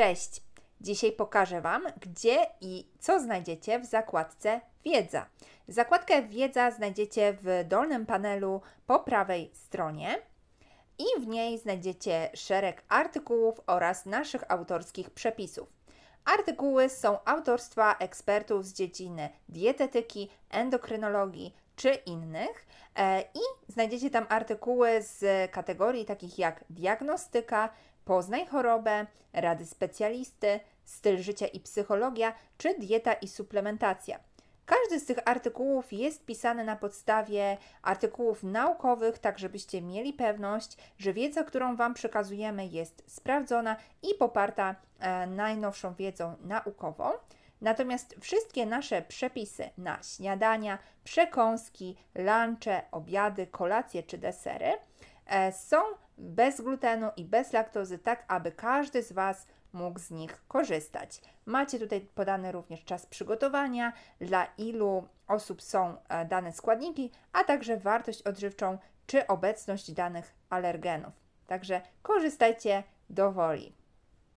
Cześć! Dzisiaj pokażę Wam, gdzie i co znajdziecie w zakładce Wiedza. Zakładkę Wiedza znajdziecie w dolnym panelu po prawej stronie i w niej znajdziecie szereg artykułów oraz naszych autorskich przepisów. Artykuły są autorstwa ekspertów z dziedziny dietetyki, endokrynologii czy innych e, i znajdziecie tam artykuły z kategorii takich jak diagnostyka, Poznaj chorobę, rady specjalisty, styl życia i psychologia, czy dieta i suplementacja. Każdy z tych artykułów jest pisany na podstawie artykułów naukowych, tak żebyście mieli pewność, że wiedza, którą Wam przekazujemy, jest sprawdzona i poparta e, najnowszą wiedzą naukową. Natomiast wszystkie nasze przepisy na śniadania, przekąski, lunche, obiady, kolacje czy desery E, są bez glutenu i bez laktozy, tak aby każdy z Was mógł z nich korzystać. Macie tutaj podany również czas przygotowania, dla ilu osób są e, dane składniki, a także wartość odżywczą czy obecność danych alergenów. Także korzystajcie do woli.